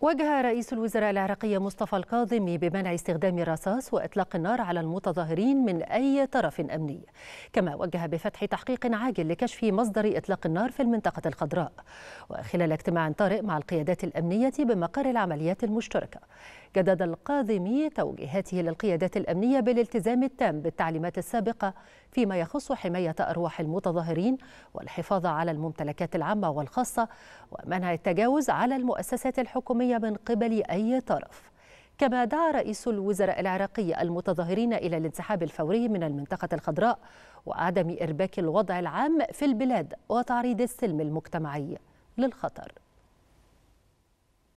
وجه رئيس الوزراء العراقي مصطفى الكاظمي بمنع استخدام الرصاص واطلاق النار على المتظاهرين من اي طرف امني كما وجه بفتح تحقيق عاجل لكشف مصدر اطلاق النار في المنطقه الخضراء وخلال اجتماع طارئ مع القيادات الامنيه بمقر العمليات المشتركه جدد القاذمي توجيهاته للقيادات الأمنية بالالتزام التام بالتعليمات السابقة فيما يخص حماية أرواح المتظاهرين والحفاظ على الممتلكات العامة والخاصة ومنع التجاوز على المؤسسات الحكومية من قبل أي طرف كما دعا رئيس الوزراء العراقي المتظاهرين إلى الانسحاب الفوري من المنطقة الخضراء وعدم إرباك الوضع العام في البلاد وتعريض السلم المجتمعي للخطر